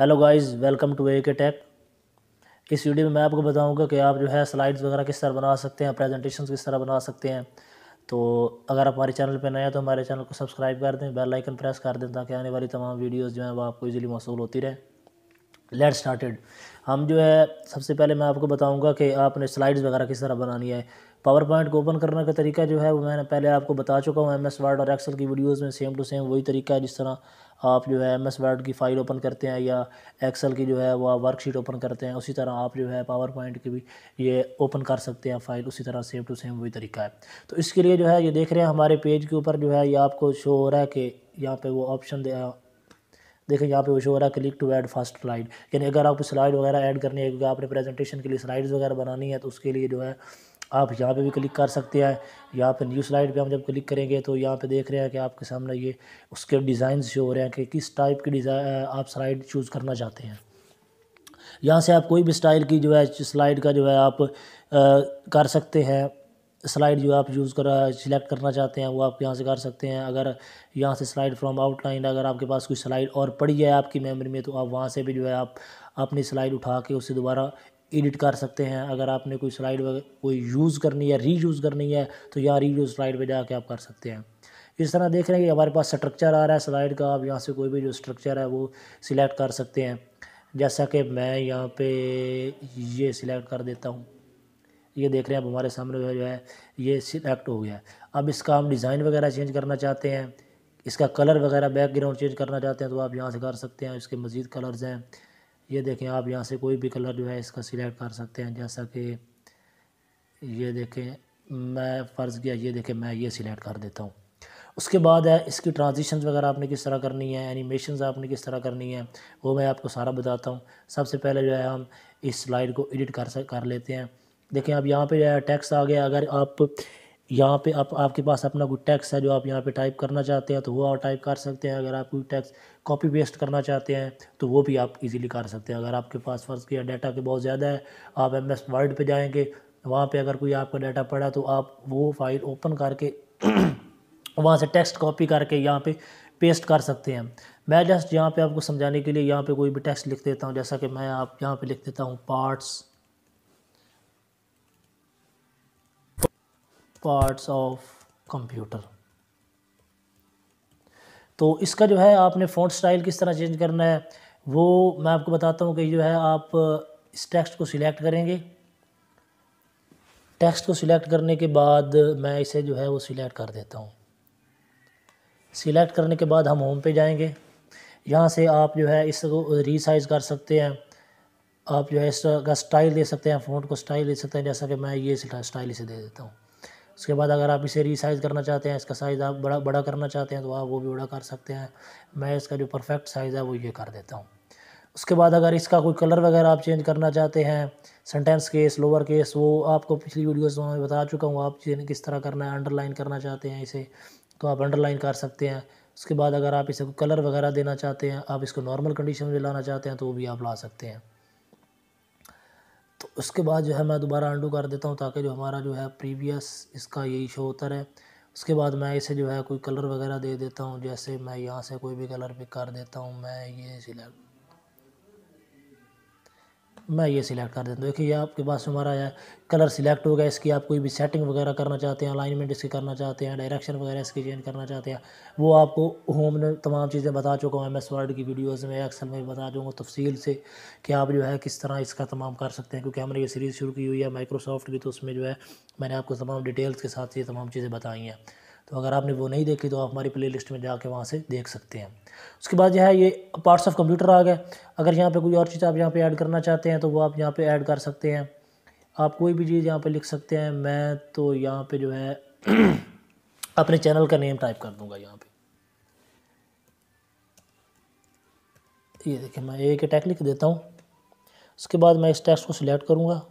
hello guys welcome to A K tech इस video में मैं आपको बताऊंगा कि आप जो है स्लाइड्स वगैरह किस तरह बना सकते हैं प्रेजेंटेशन किस तरह बना सकते हैं तो अगर आप हमारे चैनल पर नए हैं तो हमारे चैनल को सब्सक्राइब कर दें बेल आइकन प्रेस कर दें ताकि आने वाली तमाम वीडियोज़ जो हैं वो आपको ईजिली मौसू होती रहे लेट स्टार्टेड हम जो है सबसे पहले मैं आपको बताऊँगा कि आपने स्लाइड्स वगैरह किस तरह बनानी है पावर पॉइंट को ओपन करने का तरीका जो है वो मैंने पहले आपको बता चुका हूँ एम एस वर्ड और एक्सेल की वीडियोज़ में सेम टू सेम वही तरीका है जिस तरह आप जो है एम एस वर्ड की फ़ाइल ओपन करते हैं या एक्सेल की जो है वो वर्कशीट ओपन करते हैं उसी तरह आप जो है पावर पॉइंट की भी ये ओपन कर सकते हैं फ़ाइल उसी तरह सेम टू सेम वही तरीका है तो इसके लिए जो है ये देख रहे हैं हमारे पेज के ऊपर जो है ये आपको शो हो रहा है कि यहाँ पर वो ऑप्शन देखें यहाँ पे वो शो हो रहा है click to add first slide यानी अगर आपको स्लाइड वगैरह ऐड करनी है क्योंकि आपने प्रेजेंटेशन के लिए स्लाइड्स वगैरह बनानी है तो उसके लिए जो है आप यहाँ पे भी क्लिक कर सकते हैं यहाँ पे न्यू स्लाइड पे हम जब क्लिक करेंगे तो यहाँ पे देख रहे हैं कि आपके सामने ये उसके डिज़ाइन शो हो रहे हैं कि किस टाइप की डिज़ाइन आप स्लाइड चूज़ करना चाहते हैं यहाँ से आप कोई भी स्टाइल की जो है स्लाइड का जो है आप आ, कर सकते हैं स्लाइड जो आप यूज़ कर सिलेक्ट करना चाहते हैं वो आप यहाँ से कर सकते हैं अगर यहाँ से स्लाइड फ्रॉम आउटलाइन अगर आपके पास कोई स्लाइड और पड़ी है आपकी मेमोरी में तो आप वहाँ से भी जो है आप अपनी स्लाइड उठा के उसे दोबारा एडिट कर सकते हैं अगर आपने कोई स्लाइड कोई यूज़ करनी है री यूज़ करनी है तो यहाँ री यूज़ स्लाइड पर जाके आप कर सकते हैं इस तरह देख रहे हैं कि हमारे पास स्ट्रक्चर आ रहा है स्लाइड का आप यहाँ से कोई भी जो स्ट्रक्चर है वो सिलेक्ट कर सकते हैं जैसा कि मैं यहाँ पे ये सिलेक्ट कर देता हूँ ये देख रहे हैं आप हमारे सामने जो है ये सिलेक्ट हो गया अब इसका हम डिज़ाइन वगैरह चेंज करना चाहते हैं इसका कलर वगैरह बैकग्राउंड चेंज करना चाहते हैं तो आप यहाँ से कर सकते हैं इसके मज़ीद कलर्स हैं ये देखें आप यहाँ से कोई भी कलर जो है इसका सिलेक्ट कर सकते हैं जैसा कि ये देखें मैं फ़र्ज़ किया ये देखें मैं ये सिलेक्ट कर देता हूँ उसके बाद है इसकी ट्रांजिशंस वगैरह आपने किस तरह करनी है एनिमेशन आपने किस तरह करनी है वो मैं आपको सारा बताता हूँ सबसे पहले जो है हम इस स्लाइड को एडिट कर कर लेते हैं देखें अब यहाँ पे जो है टैक्स आ गया अगर आप यहाँ पे आप आपके पास अपना कोई टैक्स है जो आप यहाँ पे टाइप करना चाहते हैं तो वो आप टाइप कर सकते हैं अगर आप कोई टैक्स कॉपी पेस्ट करना चाहते हैं तो वो भी आप इजीली कर सकते हैं अगर आपके पास फ़र्ज़ किया डाटा के बहुत ज़्यादा है आप एम एस वर्ड पर जाएँगे वहाँ पर अगर कोई आपका डाटा पड़ा तो आप वो फाइल ओपन करके वहाँ से टेक्स्ट कॉपी करके यहाँ पर पेस्ट कर सकते हैं मैं जस्ट यहाँ पे आपको समझाने के लिए यहाँ पे कोई भी टेक्स्ट लिख देता हूँ जैसा कि मैं आप यहाँ पे लिख देता हूँ पार्ट्स पार्ट्स ऑफ कंप्यूटर तो इसका जो है आपने फ़ॉन्ट स्टाइल किस तरह चेंज करना है वो मैं आपको बताता हूँ कि जो है आप इस टेक्स्ट को सिलेक्ट करेंगे टेक्स्ट को सिलेक्ट करने के बाद मैं इसे जो है वो सिलेक्ट कर देता हूँ सिलेक्ट करने के बाद हम होम पे जाएंगे यहाँ से आप जो है इसको रीसाइज कर सकते हैं आप जो है इसका स्टाइल दे सकते हैं फ़ॉन्ट को स्टाइल दे सकते हैं जैसा कि मैं ये स्टाइल इसे दे देता हूँ उसके बाद अगर आप इसे रीसाइज़ करना चाहते हैं इसका साइज़ आप बड़ा बड़ा करना चाहते हैं तो आप वो भी बड़ा कर सकते हैं मैं इसका जो परफेक्ट साइज़ है वो ये कर देता हूँ उसके बाद अगर इसका कोई कलर वगैरह आप चेंज करना चाहते हैं सेंटेंस केस लोअर केस वो आपको पिछली वीडियोस में बता चुका हूँ आप किस तरह करना है अंडरलाइन करना चाहते हैं इसे तो आप अंडरलाइन कर सकते हैं उसके बाद अगर आप इसे कलर वगैरह देना चाहते हैं आप इसको नॉर्मल कंडीशन में लाना चाहते हैं तो वो भी आप ला सकते हैं तो उसके बाद जो है मैं दोबारा अंडू कर देता हूँ ताकि जो हमारा जो है प्रीवियस इसका यही शो होता रहे उसके बाद मैं इसे जो है कोई कलर वगैरह दे देता हूँ जैसे मैं यहाँ से कोई भी कलर पिक कर देता हूँ मैं ये सिलेक्ट मैं ये सिलेक्ट कर देता हूँ देखिए आपके पास हमारा है कलर सिलेक्ट हो गया इसकी आप कोई भी सेटिंग वगैरह करना चाहते हैं अलाइनमेंट इसकी करना चाहते हैं डायरेक्शन वगैरह इसकी चेंज करना चाहते हैं वो आपको होम ने तमाम चीज़ें बता चुका हूँ एम एस वर्ड की वीडियोज़ में एक्सल में बता दूँगा तफसील से कि आप जो है किस तरह इसका तमाम कर सकते हैं क्योंकि हमने ये सीरीज़ शुरू की हुई है माइक्रोसॉफ्ट की तो उसमें जो है मैंने आपको तमाम डिटेल्स के साथ ये तमाम चीज़ें बताई हैं तो अगर आपने वो नहीं देखी तो आप हमारी प्ले लिस्ट में जाके वहाँ से देख सकते हैं उसके बाद जो है ये पार्ट्स ऑफ कंप्यूटर आ गए अगर यहाँ पर कोई और चीज़ आप यहाँ पर ऐड करना चाहते हैं तो वो आप यहाँ पर ऐड कर सकते हैं आप कोई भी चीज़ यहाँ पर लिख सकते हैं मैं तो यहाँ पर जो है अपने चैनल का नेम टाइप कर दूँगा यहाँ पे ये देखिए मैं एक अटैक लिख देता हूँ उसके बाद मैं इस टेक्स्ट को सिलेक्ट करूँगा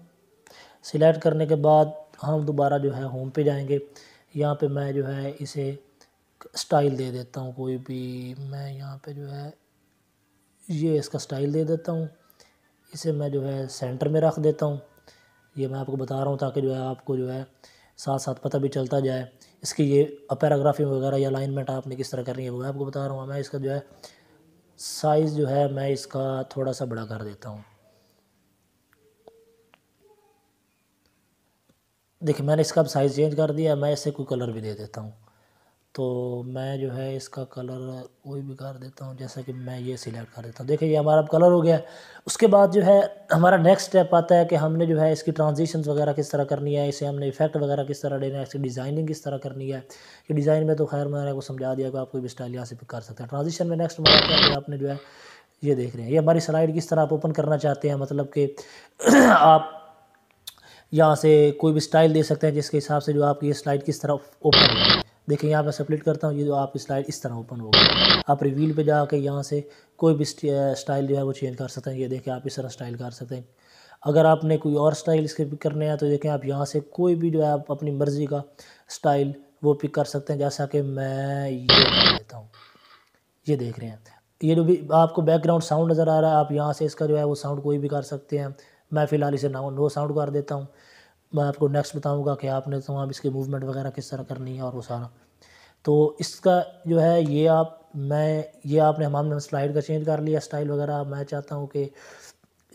सिलेक्ट करने के बाद हम दोबारा जो है होम पे जाएंगे यहाँ पे मैं जो है इसे स्टाइल दे देता हूँ कोई भी मैं यहाँ पे जो है ये इसका स्टाइल दे देता हूँ इसे मैं जो है सेंटर में रख देता हूँ ये मैं आपको बता रहा हूँ ताकि जो है आपको जो है साथ साथ पता भी चलता जाए इसकी ये पैराग्राफी वगैरह या अलाइनमेंट आपने किस तरह करनी है वो मैं आपको बता रहा हूँ मैं इसका जो है साइज़ जो है मैं इसका थोड़ा सा बड़ा कर देता हूँ देखिए मैंने इसका अब साइज़ चेंज कर दिया मैं इसे कोई कलर भी दे देता हूँ तो मैं जो है इसका कलर कोई भी कर देता हूँ जैसा कि मैं ये सिलेक्ट कर देता हूँ देखिए ये हमारा कलर हो गया उसके बाद जो है हमारा नेक्स्ट स्टेप आता है कि हमने जो है इसकी ट्रांजिशन वगैरह किस तरह करनी है इसे हमने इफेक्ट वगैरह किस तरह देना है इसकी डिज़ाइनिंग किस तरह करनी है कि डिज़ाइन में तो खैर मैंने आपको समझा दिया कि आप कोई भी स्टाइल यहाँ से पिक कर सकते हैं ट्रांजिशन में नेक्स्ट हमारा आपने जो है ये देख रहे हैं ये हमारी स्लाइड किस तरह आप ओपन करना चाहते हैं मतलब कि आप यहाँ से कोई भी स्टाइल दे सकते हैं जिसके हिसाब से जो आपकी ये स्लाइड किस तरह ओपन होगी देखिए यहाँ मैं सप्लिट करता हूँ ये जो आपकी स्लाइड इस तरह ओपन होगा आप रिवील पे जाके यहाँ से कोई भी स्टाइल जो है वो चेंज कर सकते हैं ये देखिए आप इस तरह स्टाइल कर सकते हैं अगर आपने कोई और स्टाइल इसके पिक करने हैं तो देखें आप यहाँ से कोई भी जो है आप अपनी मर्ज़ी का स्टाइल वो पिक कर सकते हैं जैसा कि मैं ये देता हूँ ये देख रहे हैं ये जो भी आपको बैकग्राउंड साउंड नज़र आ रहा है आप यहाँ से इसका जो है वो साउंड कोई भी कर सकते हैं मैं फ़िलहाल इसे ना नो साउंड कर देता हूँ मैं आपको नेक्स्ट बताऊँगा कि आपने तमाम इसकी मूवमेंट वगैरह किस तरह करनी है और वो सारा तो इसका जो है ये आप मैं ये आपने हमाम में स्लाइड का चेंज कर लिया स्टाइल वगैरह मैं चाहता हूँ कि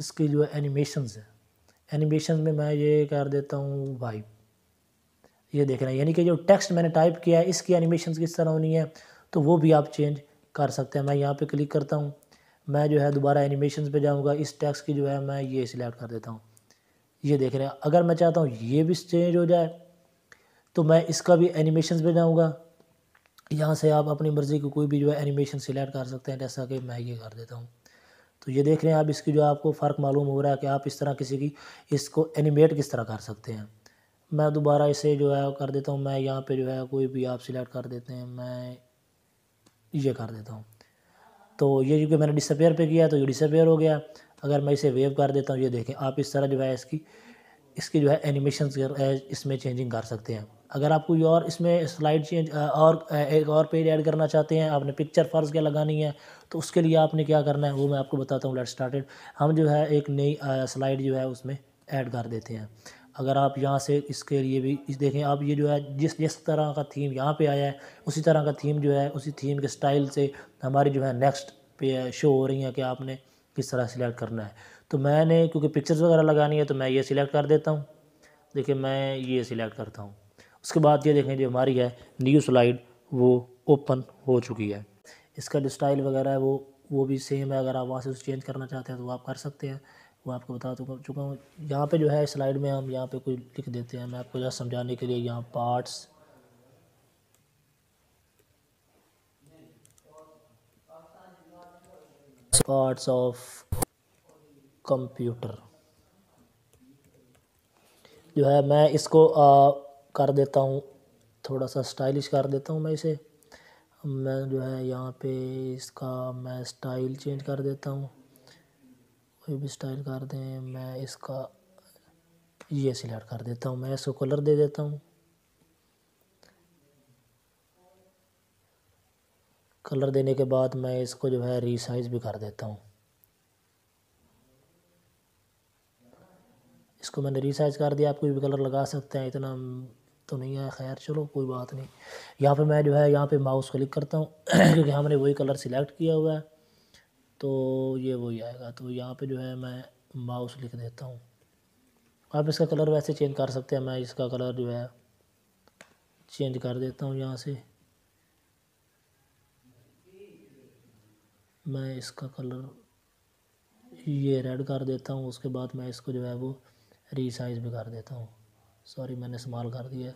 इसकी जो एनिमेशन है एनिमेशन में मैं ये कर देता हूँ भाई ये देख रहे हैं यानी कि जो टेक्स्ट मैंने टाइप किया है इसकी एनिमेशन किस तरह होनी है तो वो भी आप चेंज कर सकते हैं मैं यहाँ पे क्लिक करता हूँ मैं जो है दोबारा एनिमेशन पे जाऊँगा इस टैक्स की जो है मैं ये सिलेक्ट कर देता हूँ ये देख रहे हैं अगर मैं चाहता हूँ ये भी चेंज हो जाए तो मैं इसका भी एनिमेशन पे जाऊँगा यहाँ से आप अपनी मर्ज़ी की कोई भी जो है एनिमेशन सिलेक्ट कर सकते हैं जैसा कि मैं ये कर देता हूँ तो ये देख रहे हैं आप इसकी जो आपको फ़र्क मालूम हो रहा है कि आप इस तरह किसी की इसको एनिमेट किस तरह कर सकते हैं मैं दोबारा इसे जो है कर देता हूँ मैं यहाँ पे जो है कोई भी आप सिलेक्ट कर देते हैं मैं ये कर देता हूँ तो ये क्योंकि मैंने डिसअपेयर पे किया तो ये डिसअपेयर हो गया अगर मैं इसे वेव कर देता हूँ ये देखें आप इस तरह जो है इसकी इसकी जो है एनिमेशन इसमें चेंजिंग कर सकते हैं अगर आप कोई और इसमें स्लाइड चेंज और एक और पेज ऐड करना चाहते हैं आपने पिक्चर फ़र्ज क्या लगानी है तो उसके लिए आपने क्या करना है वो मैं आपको बताता हूँ लेट स्टार्टेड हम जो है एक नई स्लाइड जो है उसमें ऐड कर देते हैं अगर आप यहाँ से इसके लिए भी इस देखें आप ये जो है जिस जिस तरह का थीम यहाँ पे आया है उसी तरह का थीम जो है उसी थीम के स्टाइल से हमारी जो है नेक्स्ट पे शो हो रही हैं कि आपने किस तरह सिलेक्ट करना है तो मैंने क्योंकि पिक्चर्स वगैरह लगानी है तो मैं ये सिलेक्ट कर देता हूँ देखिए मैं ये सिलेक्ट करता हूँ उसके बाद ये देखें जो हमारी है न्यू स्लाइड वो ओपन हो चुकी है इसका जो स्टाइल वगैरह है वो वो भी सेम है अगर आप वहाँ से उस चेंज करना चाहते हैं तो आप कर सकते हैं वो आपको बता चुका चुका हूँ यहाँ पे जो है स्लाइड में हम यहाँ पे कोई लिख देते हैं मैं आपको यहाँ समझाने के लिए यहाँ पार्ट्स पार्ट्स ऑफ कंप्यूटर जो है मैं इसको आ, कर देता हूँ थोड़ा सा स्टाइलिश कर देता हूँ मैं इसे मैं जो है यहाँ पे इसका मैं स्टाइल चेंज कर देता हूँ कोई भी स्टाइल कर दें मैं इसका ये सिलेक्ट कर देता हूँ मैं इसको कलर दे देता हूँ कलर देने के बाद मैं इसको जो है रीसाइज भी कर देता हूँ इसको मैंने रिसाइज कर दिया आप कोई भी कलर लगा सकते हैं इतना तो नहीं है खैर चलो कोई बात नहीं यहाँ पे मैं जो है यहाँ पे माउस क्लिक करता हूँ क्योंकि हमने वही कलर सिलेक्ट किया हुआ है तो ये वही आएगा तो यहाँ पे जो है मैं माउस लिख देता हूँ आप इसका कलर वैसे चेंज कर सकते हैं मैं इसका कलर जो है चेंज कर देता हूँ यहाँ से मैं इसका कलर ये रेड कर देता हूँ उसके बाद मैं इसको जो है वो रीसाइज भी कर देता हूँ सॉरी मैंने इस्तेमाल कर दिया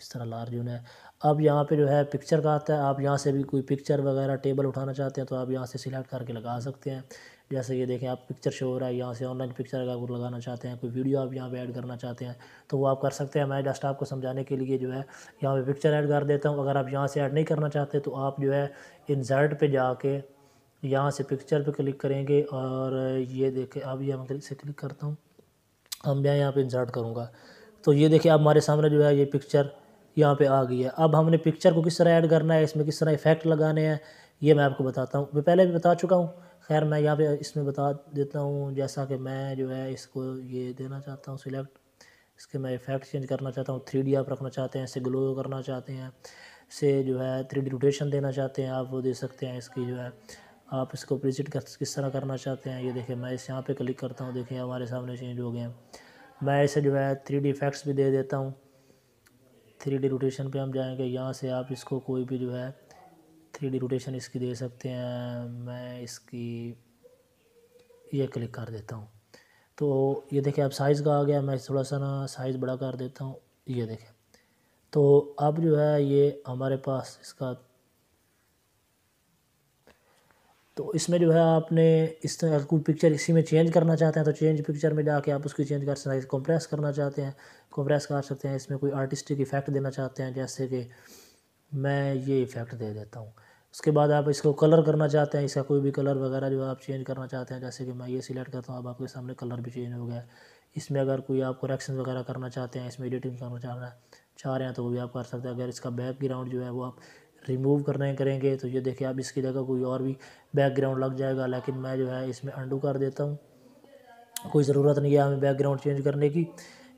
इस तरह लार्ज होना है अब यहाँ पे जो है पिक्चर का आता है आप यहाँ से भी कोई पिक्चर वगैरह टेबल उठाना चाहते हैं तो आप यहाँ से सिलेक्ट करके लगा सकते हैं जैसे ये देखें आप पिक्चर शो हो रहा है यहाँ से ऑनलाइन पिक्चर अगर लगाना चाहते हैं कोई वीडियो आप यहाँ पे ऐड करना चाहते हैं तो वो आप कर सकते हैं मैं जस्ट आपको समझाने के लिए जो है यहाँ पर पिक्चर ऐड कर देता हूँ अगर आप यहाँ से ऐड नहीं करना चाहते तो आप जो है इंसर्ट पर जाके यहाँ से पिक्चर पर क्लिक करेंगे और ये देखें अब ये मैं से क्लिक करता हूँ अब मैं यहाँ पर इन्जर्ट करूँगा तो ये देखिए आप हमारे सामने जो है ये पिक्चर यहाँ पे आ गई है अब हमने पिक्चर को किस तरह ऐड करना है इसमें किस तरह इफेक्ट लगाने हैं ये मैं आपको बताता हूँ मैं पहले भी बता चुका हूँ खैर मैं यहाँ पे इसमें बता देता हूँ जैसा कि मैं जो है इसको ये देना चाहता हूँ सिलेक्ट इसके मैं इफेक्ट चेंज करना चाहता हूँ थ्री आप रखना चाहते हैं इसे ग्लो करना चाहते हैं इसे जो है थ्री रोटेशन देना चाहते हैं आप वो दे सकते हैं इसकी जो है आप इसको प्रिजिट कर किस तरह करना चाहते हैं ये देखिए मैं इस यहाँ पे क्लिक करता हूँ देखिए हमारे सामने चेंज हो गए हैं मैं इसे जो है थ्री डी इफेक्ट्स भी दे देता हूँ थ्री डी रोटेशन पे हम जाएंगे यहाँ से आप इसको कोई भी जो है थ्री डी रोटेशन इसकी दे सकते हैं मैं इसकी ये क्लिक कर देता हूँ तो ये देखें अब साइज़ का आ गया मैं थोड़ा सा ना साइज़ बड़ा कर देता हूँ ये देखें तो अब जो है ये हमारे पास इसका तो इसमें जो है आपने इस तरह कोई पिक्चर इसी में चेंज करना चाहते हैं तो चेंज पिक्चर में जाके आप उसकी चेंज कर सकते हैं कंप्रेस करना चाहते हैं कंप्रेस कर सकते हैं इसमें कोई आर्टिस्टिक इफ़ेक्ट देना चाहते हैं जैसे कि मैं ये इफ़ेक्ट दे देता हूँ उसके बाद आप इसको कलर करना चाहते हैं इसका कोई भी कलर वगैरह जो आप चेंज करना चाहते हैं जैसे कि मैं ये सिलेक्ट करता हूँ अब आपके सामने कलर भी चेंज हो गया इसमें अगर कोई आप करेक्शन वगैरह करना चाहते हैं इसमें एडिटिंग करना चाहना चाह रहे हैं तो वो भी आप कर सकते हैं अगर इसका बैकग्राउंड जो है वो आप रिमूव करने करेंगे तो ये देखिए आप इसकी जगह कोई और भी बैकग्राउंड लग जाएगा लेकिन मैं जो है इसमें अंडू कर देता हूँ कोई ज़रूरत नहीं है हमें बैकग्राउंड चेंज करने की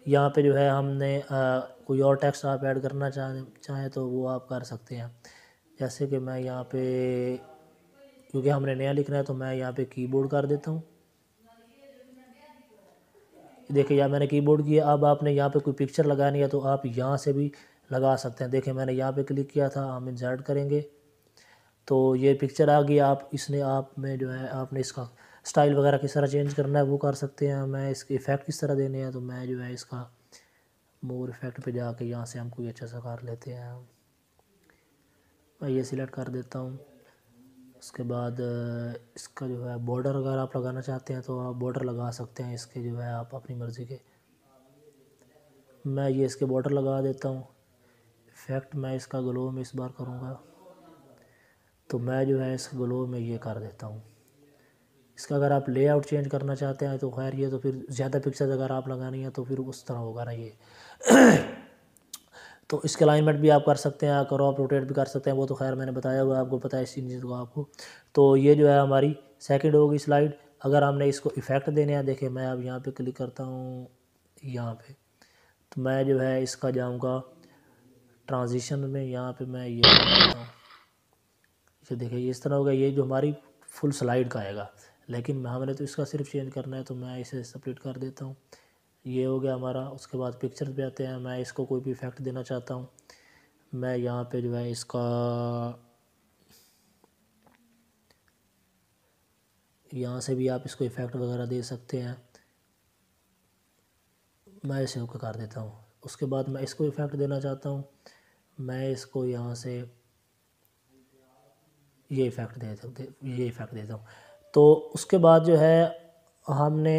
यहाँ पे जो है हमने कोई और टेक्स्ट आप ऐड करना चाहें चाहें तो वो आप कर सकते हैं जैसे कि मैं यहाँ पे क्योंकि हमने नया लिखना है तो मैं यहाँ पे कीबोर्ड कर देता हूँ देखिए यहाँ मैंने कीबोर्ड किया अब आपने यहाँ पे कोई पिक्चर लगानी है तो आप यहाँ से भी लगा सकते हैं देखिए मैंने यहाँ पे क्लिक किया था हम इंसर्ट करेंगे तो ये पिक्चर आ गई आप इसने आप में जो है आपने इसका स्टाइल वगैरह किस तरह चेंज करना है वो कर सकते हैं मैं इसके इफ़ेक्ट किस तरह देने हैं तो मैं जो है इसका मोर इफ़ेक्ट पे जाके यहाँ से हम कोई अच्छा सा कर लेते हैं मैं ये सिलेक्ट कर देता हूँ उसके बाद इसका जो है बॉर्डर अगर आप लगाना चाहते हैं तो आप बॉर्डर लगा सकते हैं इसके जो है आप अपनी मर्ज़ी के मैं ये इसके बॉर्डर लगा देता हूँ इफ़ेक्ट मैं इसका ग्लो में इस बार करूँगा तो मैं जो है इस ग्लो में ये कर देता हूँ इसका अगर आप लेआउट चेंज करना चाहते हैं तो खैर ये तो फिर ज़्यादा पिक्चर्स अगर आप लगानी है तो फिर उस तरह होगा ना ये तो इसके अलाइनमेंट भी आप कर सकते हैं क्रॉप रोटेट भी कर सकते हैं वो तो खैर मैंने बताया हुआ आपको पता है इस चीज़ को आपको तो ये जो है हमारी सेकेंड होगी स्लाइड अगर हमने इसको इफ़ेक्ट देने हैं देखिए मैं अब यहाँ पर क्लिक करता हूँ यहाँ पर तो मैं जो है इसका जाऊँगा ट्रांजिशन में यहाँ पे मैं ये करता हूँ देखिए इस तरह होगा ये जो हमारी फुल स्लाइड का आएगा लेकिन हमने तो इसका सिर्फ चेंज करना है तो मैं इसे सपरेट कर देता हूँ ये हो गया हमारा उसके बाद पिक्चर्स पे आते हैं मैं इसको कोई भी इफेक्ट देना चाहता हूँ मैं यहाँ पे जो है इसका यहाँ से भी आप इसको इफ़ेक्ट वगैरह दे सकते हैं मैं इसे ओके कर देता हूँ उसके बाद मैं इसको इफ़ेक्ट देना चाहता हूँ मैं इसको यहाँ से ये इफ़ेक्ट दे ये इफ़ेक्ट देता हूँ तो उसके बाद जो है हमने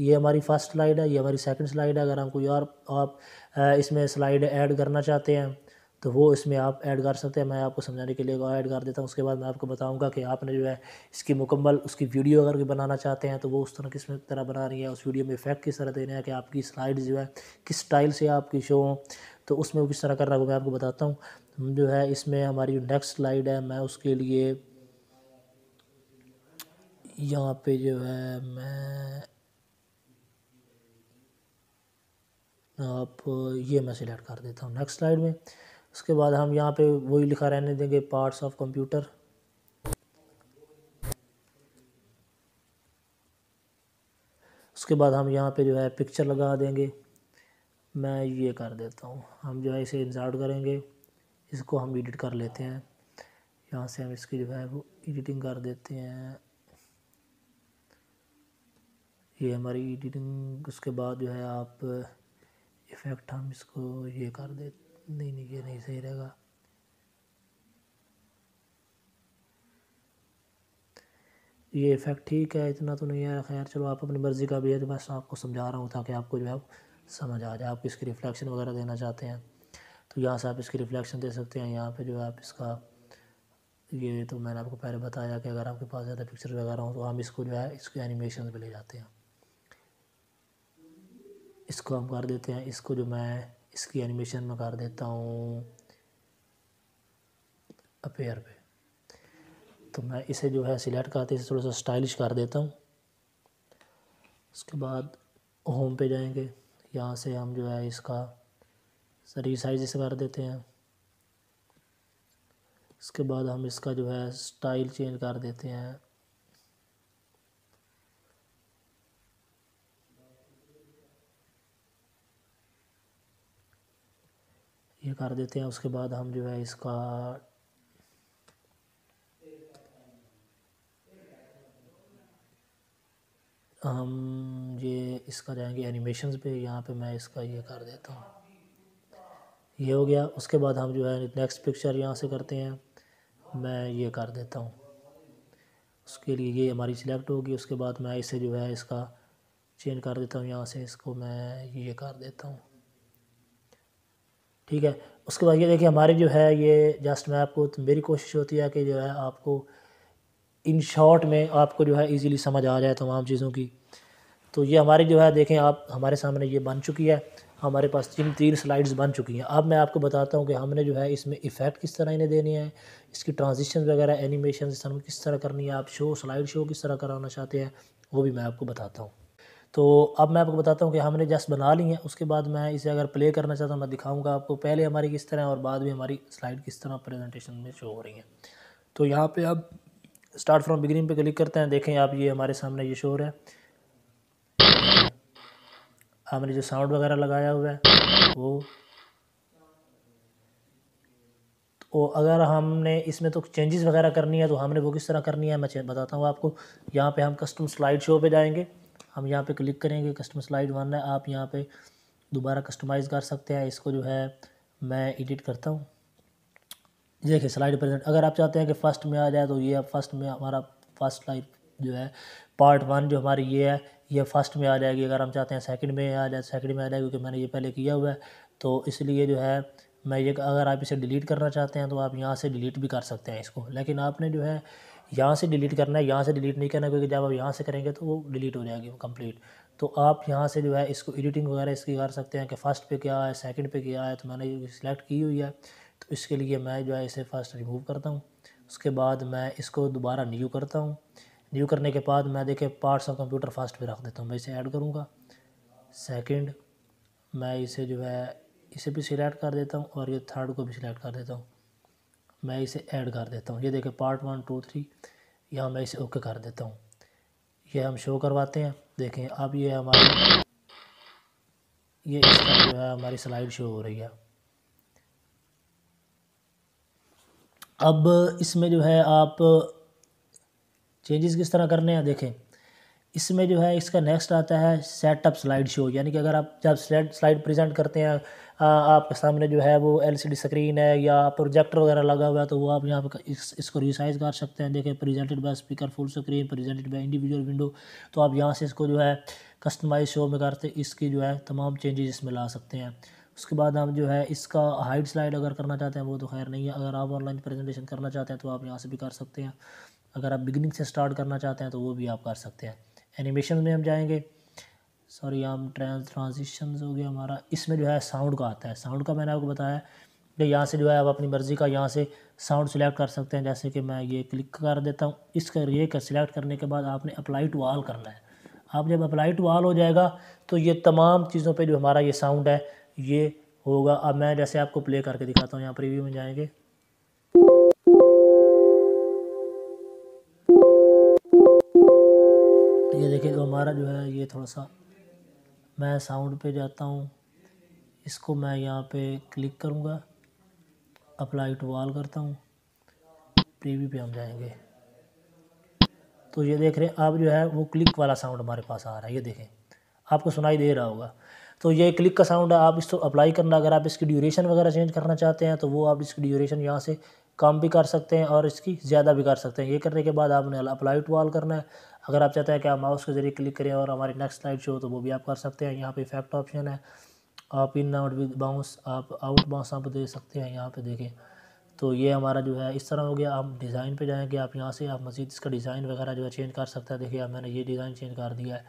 ये हमारी फर्स्ट स्लाइड है ये हमारी सेकंड स्लाइड है अगर हम कोई और आप इसमें स्लाइड ऐड करना चाहते हैं तो वो इसमें आप ऐड कर सकते हैं मैं आपको समझाने के लिए ऐड कर देता हूँ उसके बाद मैं आपको बताऊँगा कि आपने जो है इसकी मुकम्मल उसकी वीडियो अगर बनाना चाहते हैं तो वो उस तरह किस तरह बना रही है उस वीडियो में इफेक्ट किस तरह रहे हैं कि आपकी स्लाइड जो है किस स्टाइल से आपकी शो हों तो उसमें किस तरह कर रहा हूँ मैं आपको बताता हूँ जो है इसमें हमारी नेक्स्ट स्लाइड है मैं उसके लिए यहाँ पे जो है मैं आप ये मैं सिलेक्ट कर देता हूँ नेक्स्ट स्लाइड में उसके बाद हम यहाँ पे वही लिखा रहने देंगे पार्ट्स ऑफ कंप्यूटर उसके बाद हम यहाँ पे जो है पिक्चर लगा देंगे मैं ये कर देता हूँ हम जो है इसे इंसर्ट करेंगे इसको हम एडिट कर लेते हैं यहाँ से हम इसकी जो है वो एडिटिंग कर देते हैं ये हमारी एडिटिंग उसके बाद जो है आप इफ़ेक्ट हम इसको ये कर दे नहीं नहीं ये नहीं सही रहेगा ये इफ़ेक्ट ठीक है इतना तो नहीं है खैर चलो आप अपनी मर्ज़ी का भी है तो बस आपको समझा रहा हूँ ताकि आपको जो है समझ आ जाए आप इसकी रिफ्लेक्शन वगैरह देना चाहते हैं तो यहाँ से आप इसकी रिफ्लेक्शन दे सकते हैं यहाँ पे जो है आप इसका ये तो मैंने आपको पहले बताया कि अगर आपके पास ज़्यादा पिक्चर वगैरह हो तो हम इसको जो है इसके एनिमेशन पर ले जाते हैं इसको हम कर देते हैं इसको जो मैं इसकी एनिमेशन में कर देता हूँ अपेयर पे तो मैं इसे जो है सिलेक्ट करते इसे थोड़ा सा स्टाइलिश कर देता हूँ उसके बाद होम पे जाएंगे यहाँ से हम जो है इसका रिसाइज इसे कर देते हैं उसके बाद हम इसका जो है स्टाइल चेंज कर देते हैं ये कर देते हैं उसके बाद हम जो है इसका हम ये इसका जाएंगे एनिमेशन पे यहाँ पे मैं इसका ये कर देता हूँ ये हो गया उसके बाद हम जो है नेक्स्ट पिक्चर यहाँ से करते हैं मैं ये कर देता हूँ उसके लिए ये हमारी सिलेक्ट होगी उसके बाद मैं इसे जो है इसका चेंज कर देता हूँ यहाँ से इसको मैं ये कर देता हूँ ठीक है उसके बाद ये देखिए हमारी जो है ये जस्ट मैं आपको तो मेरी कोशिश होती है कि जो है आपको इन शॉर्ट में आपको जो है इजीली समझ आ जाए तमाम चीज़ों की तो ये हमारी जो है देखें आप हमारे सामने ये बन चुकी है हमारे पास तीन तीन स्लाइड्स बन चुकी हैं अब मैं आपको बताता हूँ कि हमने जो है इसमें इफ़ेक्ट किस तरह इन्हें देने हैं इसकी ट्रांजिशन वगैरह एनिमेशन किस तरह करनी है आप शो स्लाइड शो किस तरह कराना चाहते हैं वो भी मैं आपको बताता हूँ तो अब मैं आपको बताता हूँ कि हमने जस्ट बना ली है उसके बाद मैं इसे अगर प्ले करना चाहता हूँ मैं दिखाऊंगा आपको पहले हमारी किस तरह और बाद में हमारी स्लाइड किस तरह प्रेजेंटेशन में शो हो रही है तो यहाँ पर आप स्टार्ट फ्रॉम बिगिनिंग पे क्लिक करते हैं देखें आप ये हमारे सामने ये शो हो रहा है हमने जो साउंड वगैरह लगाया हुआ है वो तो अगर हमने इसमें तो चेंजेस वगैरह करनी है तो हमने वो किस तरह करनी है मैं बताता हूँ आपको यहाँ पे हम कस्टम स्लाइड शो पे जाएंगे हम यहाँ पे क्लिक करेंगे कस्टम स्लाइड वन है आप यहाँ पे दोबारा कस्टमाइज़ कर सकते हैं इसको जो है मैं एडिट करता हूँ देखिए स्लाइड प्रेजेंट अगर आप चाहते हैं कि फ़र्स्ट में आ जाए तो ये फर्स्ट में हमारा फर्स्ट लाइफ जो है पार्ट वन जो हमारी ये है ये फर्स्ट में आ जाएगी अगर हम चाहते हैं सेकंड में आ जाए सेकंड में आ जाएगी क्योंकि मैंने ये पहले किया हुआ है तो इसलिए जो है मैं ये अगर आप इसे डिलीट करना चाहते हैं तो आप यहाँ से डिलीट भी कर सकते हैं इसको लेकिन आपने जो है यहाँ से डिलीट करना है यहाँ से डिलीट नहीं करना क्योंकि जब आप यहाँ से करेंगे तो वो डिलीट हो जाएगी कंप्लीट तो आप यहाँ से जो है इसको एडिटिंग वगैरह इसकी कर सकते हैं कि फ़र्स्ट पे क्या है सेकंड पे क्या है तो मैंने सिलेक्ट की हुई है तो इसके लिए मैं जो है इसे फ़र्स्ट रिमूव करता हूँ उसके बाद मैं इसको दोबारा न्यू करता हूँ न्यू करने के बाद मैं देखे पार्ट्स ऑफ कंप्यूटर फर्स्ट पर रख देता हूँ मैं इसे ऐड करूँगा सेकेंड मैं इसे जो है इसे भी सिलेक्ट कर देता हूँ और ये थर्ड को भी सिलेक्ट कर देता हूँ मैं इसे ऐड कर देता हूँ ये देखें पार्ट वन टू थ्री यहाँ मैं इसे ओके कर देता हूँ ये हम शो करवाते हैं देखें अब ये हमारा ये इसका जो है हमारी स्लाइड शो हो रही है अब इसमें जो है आप चेंजेस किस तरह करने हैं देखें इसमें जो है इसका नेक्स्ट आता है सेटअप स्लाइड शो यानी कि अगर आप जब स्लाइड स्लाइड प्रेजेंट करते हैं आपके सामने जो है वो एलसीडी स्क्रीन है या प्रोजेक्टर वगैरह लगा हुआ है तो वो आप यहाँ पर इस, इसको रिसाइज कर सकते हैं देखें presented by speaker full screen presented by individual window तो आप यहाँ से इसको जो है कस्टमाइज शो में करते इसकी जो है तमाम चेंजेज इसमें ला सकते हैं उसके बाद हम जो है इसका हाइट स्लाइड अगर करना चाहते हैं वो तो खैर नहीं है अगर आप ऑनलाइन प्रेजेंटेशन करना चाहते हैं तो आप यहाँ से भी कर सकते हैं अगर आप बिगनिंग से स्टार्ट करना चाहते हैं तो वो भी आप कर सकते हैं एनिमेशन में हम जाएंगे सॉरी आम ट्रांस ट्रांजिशन हो गया हमारा इसमें जो है साउंड का आता है साउंड का मैंने आपको बताया कि यहाँ से जो है आप अपनी मर्ज़ी का यहाँ से साउंड सिलेक्ट कर सकते हैं जैसे कि मैं ये क्लिक कर देता हूँ इसका ये कर सिलेक्ट करने के बाद आपने अप्लाई टू आल करना है आप जब अप्लाई टू आल हो जाएगा तो ये तमाम चीज़ों पे जो हमारा ये साउंड है ये होगा अब मैं जैसे आपको प्ले करके दिखाता हूँ यहाँ रिव्यू में जाएंगे ये तो हमारा जो है ये थोड़ा सा मैं साउंड पे जाता हूँ इसको मैं यहाँ पे क्लिक करूँगा अप्लाई टू वॉल करता हूँ प्रीव्यू पे हम जाएंगे तो ये देख रहे हैं अब जो है वो क्लिक वाला साउंड हमारे पास आ रहा है ये देखें आपको सुनाई दे रहा होगा तो ये क्लिक का साउंड है आप इसको तो अप्लाई करना अगर आप इसकी ड्यूरेशन वगैरह चेंज करना चाहते हैं तो वो आप इसकी ड्यूरेशन यहाँ से कम भी कर सकते हैं और इसकी ज़्यादा भी कर सकते हैं ये करने के बाद आपने अप्लाई टू वॉल करना है अगर आप चाहते हैं कि आप माउस के जरिए क्लिक करें और हमारी नेक्स्ट स्लाइड शो तो वो भी आप कर सकते हैं यहाँ पे इफेक्ट ऑप्शन है आप इन आउट विद बाउंस आप आउट बाउंस आप दे सकते हैं यहाँ पे देखें तो ये हमारा जो है इस तरह हो गया आप डिज़ाइन पे जाएंगे आप यहाँ से आप मज़ीद इसका डिज़ाइन वगैरह जो है चेंज कर सकते हैं देखिए अब मैंने ये डिज़ाइन चेंज कर दिया है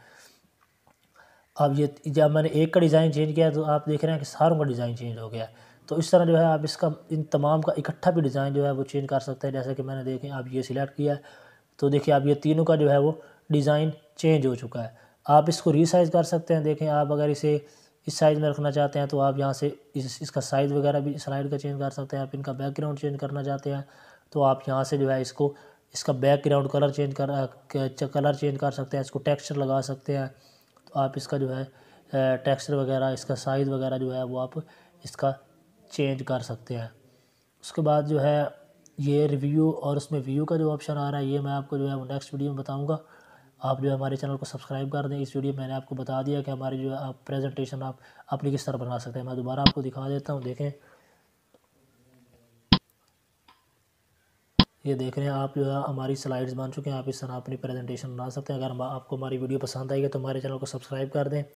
अब ये जब मैंने एक का डिज़ाइन चेंज किया तो आप देख रहे हैं कि सारों का डिज़ाइन चेंज हो गया तो इस तरह जो है आप इसका इन तमाम का इकट्ठा भी डिज़ाइन जो है वो चेंज कर सकते हैं जैसे कि मैंने देखें आप ये सिलेक्ट किया है तो देखिए आप ये तीनों का जो है वो डिज़ाइन चेंज हो चुका है आप इसको रीसाइज़ कर सकते हैं देखें आप अगर इसे इस साइज़ में रखना चाहते हैं तो आप यहाँ से इस, इसका साइज़ वगैरह भी स्लाइड का चेंज कर सकते हैं आप इनका बैकग्राउंड चेंज करना चाहते हैं तो आप यहाँ से जो है इसको इसका बैकग्राउंड कलर चेंज कर कलर चेंज कर सकते हैं इसको टेक्स्चर लगा सकते हैं तो आप इसका जो है टेक्स्चर वगैरह इसका साइज़ वगैरह जो है वो आप इसका चेंज कर सकते हैं उसके बाद जो है ये रिव्यू और उसमें व्यू का जो ऑप्शन आ रहा है ये मैं आपको जो है वो नेक्स्ट वीडियो में बताऊँगा आप जो है हमारे चैनल को सब्सक्राइब कर दें इस वीडियो में मैंने आपको बता दिया कि हमारी जो है आप प्रेजेंटेशन आप अपनी किस तरह बना सकते हैं मैं दोबारा आपको दिखा देता हूँ देखें ये देख रहे हैं आप जो है हमारी स्लाइड्स बन चुके हैं आप इस तरह अपनी प्रेजेंटेशन बना सकते हैं अगर आपको हमारी वीडियो पसंद आएगी तो हमारे चैनल को सब्सक्राइब कर दें